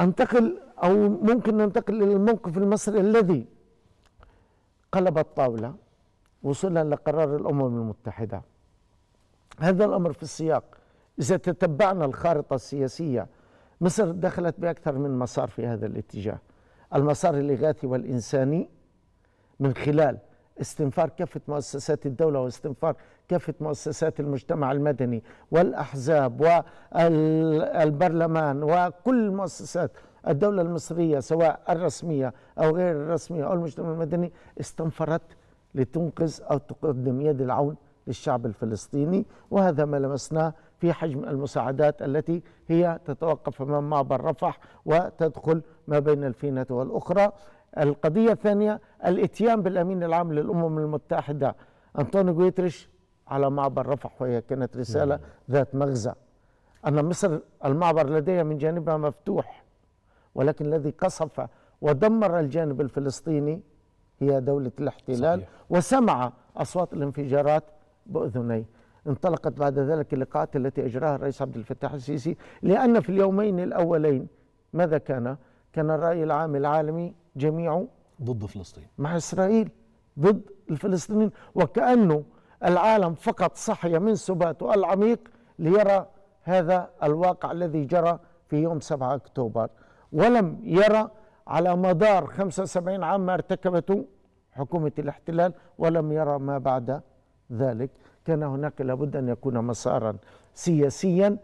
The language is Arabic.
انتقل او ممكن ننتقل الى الموقف المصري الذي قلب الطاوله وصولا لقرار الامم المتحده هذا الامر في السياق اذا تتبعنا الخارطه السياسيه مصر دخلت باكثر من مسار في هذا الاتجاه المسار الاغاثي والانساني من خلال استنفار كافة مؤسسات الدولة واستنفار كافة مؤسسات المجتمع المدني والأحزاب والبرلمان وكل مؤسسات الدولة المصرية سواء الرسمية أو غير الرسمية أو المجتمع المدني استنفرت لتنقذ أو تقدم يد العون للشعب الفلسطيني وهذا ما لمسناه في حجم المساعدات التي هي تتوقف امام معبر رفح وتدخل ما بين الفينه والاخرى. القضيه الثانيه الاتيان بالامين العام للامم المتحده انطونيو جوتريش على معبر رفح وهي كانت رساله نعم. ذات مغزى ان مصر المعبر لديها من جانبها مفتوح ولكن الذي قصف ودمر الجانب الفلسطيني هي دوله الاحتلال صحيح. وسمع اصوات الانفجارات باذنيه انطلقت بعد ذلك اللقاءات التي أجراها الرئيس عبد الفتاح السيسي لأن في اليومين الأولين ماذا كان؟ كان الرأي العام العالمي جميعه ضد فلسطين مع إسرائيل ضد الفلسطينيين وكأنه العالم فقط صحي من سباته العميق ليرى هذا الواقع الذي جرى في يوم 7 أكتوبر ولم يرى على مدار 75 عام ما ارتكبته حكومة الاحتلال ولم يرى ما بعد ذلك كان هناك لابد أن يكون مسارا سياسيا